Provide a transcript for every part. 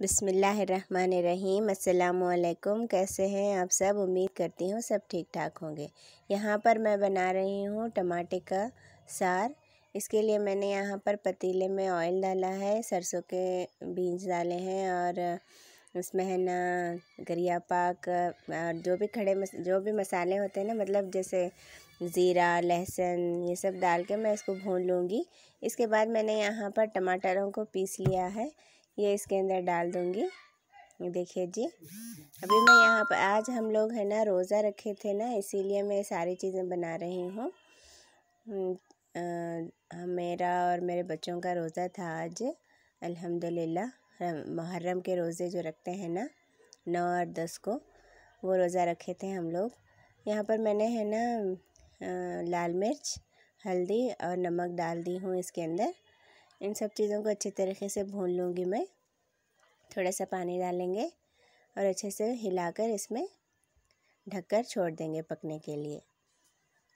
बिसमीम् अल्लाम कैसे हैं आप सब उम्मीद करती हूँ सब ठीक ठाक होंगे यहाँ पर मैं बना रही हूँ टमाटे का सार इसके लिए मैंने यहाँ पर पतीले में ऑयल डाला है सरसों के बीज डाले हैं और उसमें है ना गरिया पाक और जो भी खड़े मस, जो भी मसाले होते हैं ना मतलब जैसे ज़ीरा लहसुन ये सब डाल के मैं इसको भून लूँगी इसके बाद मैंने यहाँ पर टमाटरों को पीस लिया है ये इसके अंदर डाल दूँगी देखिए जी अभी मैं यहाँ पर आज हम लोग है ना रोज़ा रखे थे ना इसीलिए मैं सारी चीज़ें बना रही हूँ हम्म, मेरा और मेरे बच्चों का रोज़ा था आज अल्हम्दुलिल्लाह मुहर्रम के रोज़े जो रखते हैं ना नौ और दस को वो रोज़ा रखे थे हम लोग यहाँ पर मैंने है ना लाल मिर्च हल्दी और नमक डाल दी हूँ इसके अंदर इन सब चीज़ों को अच्छे तरीके से भून लूँगी मैं थोड़ा सा पानी डालेंगे और अच्छे से हिलाकर इसमें ढककर छोड़ देंगे पकने के लिए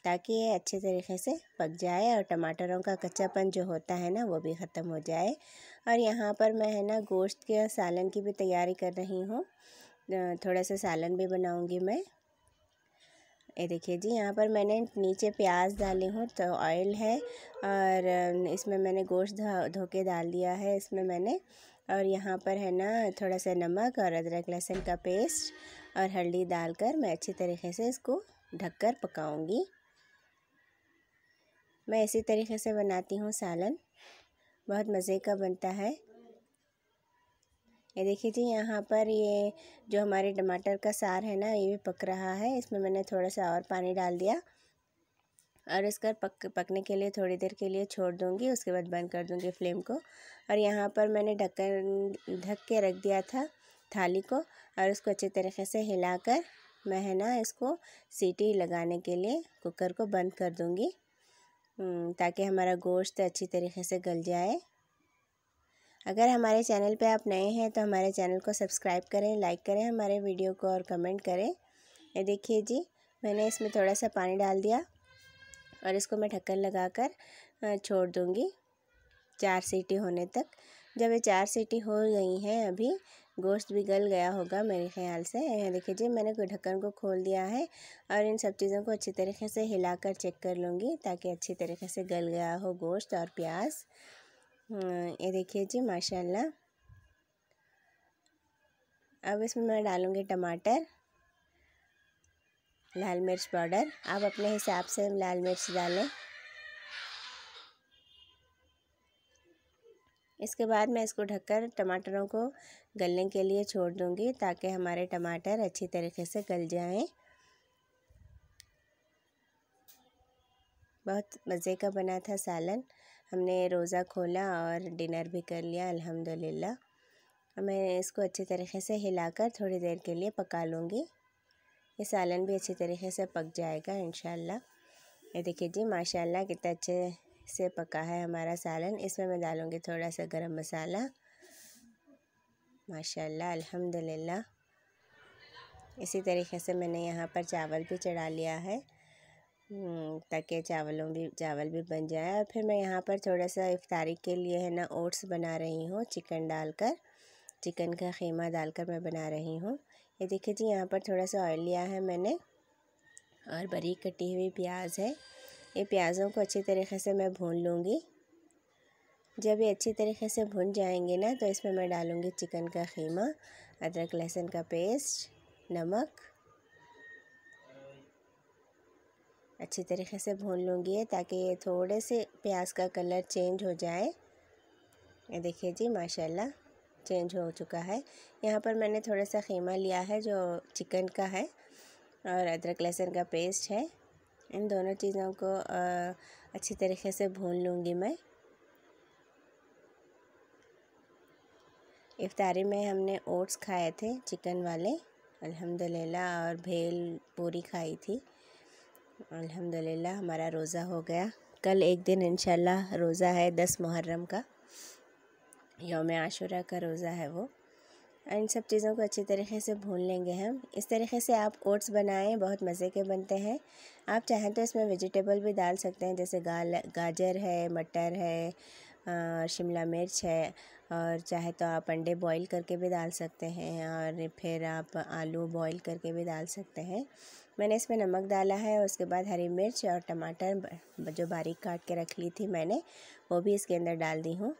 ताकि ये अच्छे तरीके से पक जाए और टमाटरों का कच्चापन जो होता है ना वो भी ख़त्म हो जाए और यहाँ पर मैं है ना गोश्त के सालन की भी तैयारी कर रही हूँ थोड़ा सा सालन भी बनाऊँगी मैं ये देखिए जी यहाँ पर मैंने नीचे प्याज डाली हूँ तो ऑयल है और इसमें मैंने गोश्त धो के डाल दिया है इसमें मैंने और यहाँ पर है ना थोड़ा सा नमक और अदरक लहसुन का पेस्ट और हल्दी डालकर मैं अच्छी तरीके से इसको ढककर पकाऊंगी मैं इसी तरीके से बनाती हूँ सालन बहुत मज़े का बनता है ये देखिए जी यहाँ पर ये जो हमारे टमाटर का सार है ना ये भी पक रहा है इसमें मैंने थोड़ा सा और पानी डाल दिया और इसका पक पकने के लिए थोड़ी देर के लिए छोड़ दूँगी उसके बाद बंद कर दूँगी फ्लेम को और यहाँ पर मैंने ढक्कन ढक के रख दिया था थाली को और उसको अच्छे तरीके से हिलाकर मैं है ना इसको सीटी लगाने के लिए कुकर को बंद कर दूँगी ताकि हमारा गोश्त अच्छी तरीके से गल जाए अगर हमारे चैनल पे आप नए हैं तो हमारे चैनल को सब्सक्राइब करें लाइक करें हमारे वीडियो को और कमेंट करें ये देखिए जी मैंने इसमें थोड़ा सा पानी डाल दिया और इसको मैं ढक्कन लगा कर छोड़ दूँगी चार सीटी होने तक जब ये चार सीटी हो गई हैं अभी गोश्त भी गल गया होगा मेरे ख्याल से यहाँ देखिए जी मैंने ढक्कन को खोल दिया है और इन सब चीज़ों को अच्छी तरीके से हिलाकर चेक कर लूँगी ताकि अच्छी तरीके से गल गया हो गोश्त और प्याज हाँ, ये देखिए जी माशाल्लाह अब इसमें मैं डालूँगी टमाटर लाल मिर्च पाउडर आप अपने हिसाब से लाल मिर्च डालें इसके बाद मैं इसको ढककर टमाटरों को गलने के लिए छोड़ दूँगी ताकि हमारे टमाटर अच्छी तरीके से गल जाएं बहुत मज़े का बना था सालन हमने रोज़ा खोला और डिनर भी कर लिया अल्हम्दुलिल्लाह मैं इसको अच्छे तरीके से हिलाकर थोड़ी देर के लिए पका लूँगी ये सालन भी अच्छी तरीके से पक जाएगा इन ये देखिए जी माशाल्लाह कितना अच्छे से पका है हमारा सालन इसमें मैं डालूँगी थोड़ा सा गरम मसाला माशाल्लाह अल्हम्दुलिल्लाह इसी तरीके से मैंने यहाँ पर चावल भी चढ़ा लिया है तके हम्म, चावलों भी चावल भी बन जाए और फिर मैं यहाँ पर थोड़ा सा इफ्तारी के लिए है ना ओट्स बना रही हूँ चिकन डालकर चिकन का खेमा डालकर मैं बना रही हूँ ये देखिए जी यहाँ पर थोड़ा सा ऑयल लिया है मैंने और बरी कटी हुई प्याज है ये प्याज़ों को अच्छी तरीके से मैं भून लूँगी जब ये अच्छी तरीके से भुन जाएंगे ना तो इसमें मैं डालूँगी चिकन का खीमा अदरक लहसुन का पेस्ट नमक अच्छी तरीके से भून लूँगी ताकि थोड़े से प्याज का कलर चेंज हो जाए ये देखिए जी माशाल्लाह चेंज हो चुका है यहाँ पर मैंने थोड़ा सा खीमा लिया है जो चिकन का है और अदरक लहसुन का पेस्ट है इन दोनों चीज़ों को अच्छी तरीके से भून लूँगी मैं इफ्तारी में हमने ओट्स खाए थे चिकन वाले अल्हम्दुलिल्लाह और भेल पूरी खाई थी अल्हम्दुलिल्लाह हमारा रोज़ा हो गया कल एक दिन इंशाल्लाह रोज़ा है दस मुहर्रम का योम आशुरा का रोज़ा है वो इन सब चीज़ों को अच्छी तरीके से भून लेंगे हम इस तरीके से आप ओट्स बनाएं बहुत मज़े के बनते हैं आप चाहें तो इसमें वेजिटेबल भी डाल सकते हैं जैसे गाल गाजर है मटर है शिमला मिर्च है और चाहे तो आप अंडे बॉईल करके भी डाल सकते हैं और फिर आप आलू बॉईल करके भी डाल सकते हैं मैंने इसमें नमक डाला है उसके बाद हरी मिर्च और टमाटर जो बारीक काट के रख ली थी मैंने वो भी इसके अंदर डाल दी हूँ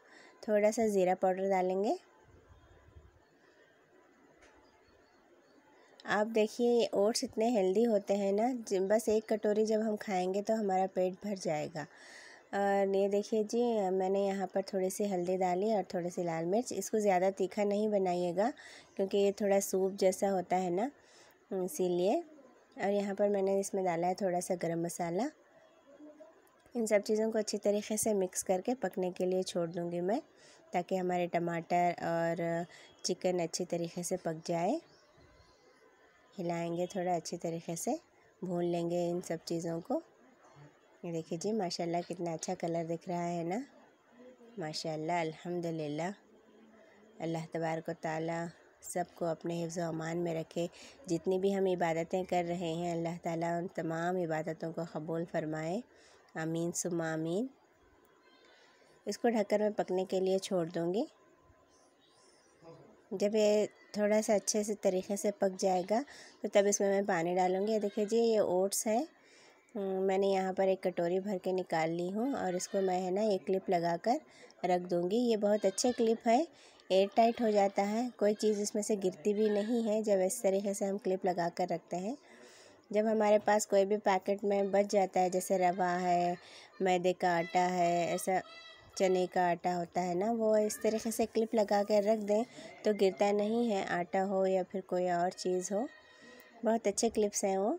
थोड़ा सा ज़ीरा पाउडर डालेंगे आप देखिए ओट्स इतने हेल्दी होते हैं ना बस एक कटोरी जब हम खाएंगे तो हमारा पेट भर जाएगा और ये देखिए जी मैंने यहाँ पर थोड़ी सी हल्दी डाली और थोड़ी सी लाल मिर्च इसको ज़्यादा तीखा नहीं बनाइएगा क्योंकि ये थोड़ा सूप जैसा होता है ना इसीलिए और यहाँ पर मैंने इसमें डाला है थोड़ा सा गरम मसाला इन सब चीज़ों को अच्छी तरीके से मिक्स करके पकने के लिए छोड़ दूँगी मैं ताकि हमारे टमाटर और चिकन अच्छी तरीके से पक जाए हिलाएँगे थोड़ा अच्छी तरीके से भून लेंगे इन सब चीज़ों को ये देखिए जी माशाल्लाह कितना अच्छा कलर दिख रहा है ना माशाल्लाह अल्हम्दुलिल्लाह अल्लाह तबारक ताला सबको अपने हिफ्ज़ अमान में रखे जितनी भी हम इबादतें कर रहे हैं अल्लाह ताला उन तमाम इबादतों को कबूल फरमाए आमीन सुम आमीन इसको ढककर मैं पकने के लिए छोड़ दूँगी जब ये थोड़ा सा अच्छे से तरीके से पक जाएगा तो तब इसमें मैं पानी डालूँगी देखिए जी ये ओट्स हैं हम्म, मैंने यहाँ पर एक कटोरी भर के निकाल ली हूँ और इसको मैं है ना एक क्लिप लगा कर रख दूँगी ये बहुत अच्छे क्लिप है एयर टाइट हो जाता है कोई चीज़ इसमें से गिरती भी नहीं है जब इस तरीके से हम क्लिप लगा कर रखते हैं जब हमारे पास कोई भी पैकेट में बच जाता है जैसे रवा है मैदे का आटा है ऐसा चने का आटा होता है ना वो इस तरीके से क्लिप लगा कर रख दें तो गिरता नहीं है आटा हो या फिर कोई और चीज़ हो बहुत अच्छे क्लिप्स हैं वो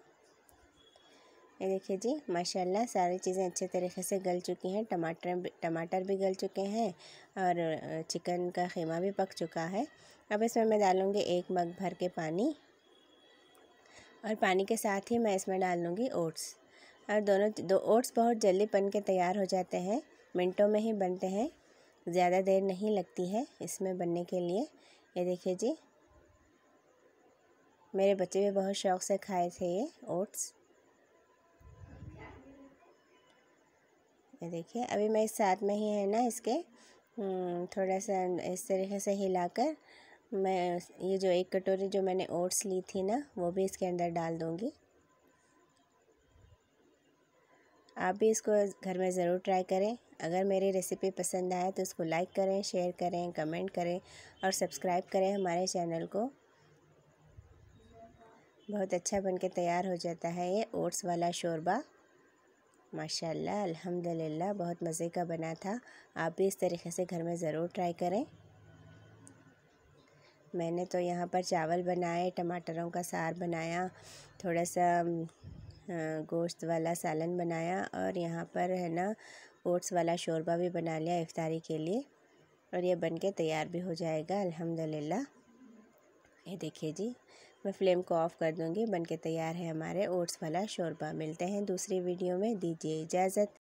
ये देखिए जी माशाल्लाह सारी चीज़ें अच्छे तरीके से गल चुकी हैं टमाटर टमाटर भी गल चुके हैं और चिकन का ख़ेमा भी पक चुका है अब इसमें मैं डालूँगी एक मग भर के पानी और पानी के साथ ही मैं इसमें डाल लूँगी ओट्स और दोनों दो ओट्स बहुत जल्दी बन के तैयार हो जाते हैं मिनटों में ही बनते हैं ज़्यादा देर नहीं लगती है इसमें बनने के लिए ये देखिए जी मेरे बच्चे भी बहुत शौक़ से खाए थे ये ओट्स करके देखिए अभी मैं इस साथ में ही है ना इसके हम्म, थोड़ा सा इस तरीके से हिलाकर मैं ये जो एक कटोरी जो मैंने ओट्स ली थी ना वो भी इसके अंदर डाल दूँगी आप भी इसको घर में ज़रूर ट्राई करें अगर मेरी रेसिपी पसंद आए तो इसको लाइक करें शेयर करें कमेंट करें और सब्सक्राइब करें हमारे चैनल को बहुत अच्छा बनके तैयार हो जाता है ये ओट्स वाला शोरबा माशाल्लाह अल्हम्दुलिल्लाह बहुत मज़े का बना था आप भी इस तरीके से घर में ज़रूर ट्राई करें मैंने तो यहाँ पर चावल बनाए टमाटरों का सार बनाया थोड़ा सा गोश्त वाला सालन बनाया और यहाँ पर है ना ओट्स वाला शोरबा भी बना लिया इफ्तारी के लिए और ये बन के तैयार भी हो जाएगा अल्हम्दुलिल्लाह ये देखिए जी मैं फ्लेम को ऑफ़ कर दूँगी बनके तैयार है हमारे ओट्स वाला शोरबा मिलते हैं दूसरी वीडियो में दीजिए इजाज़त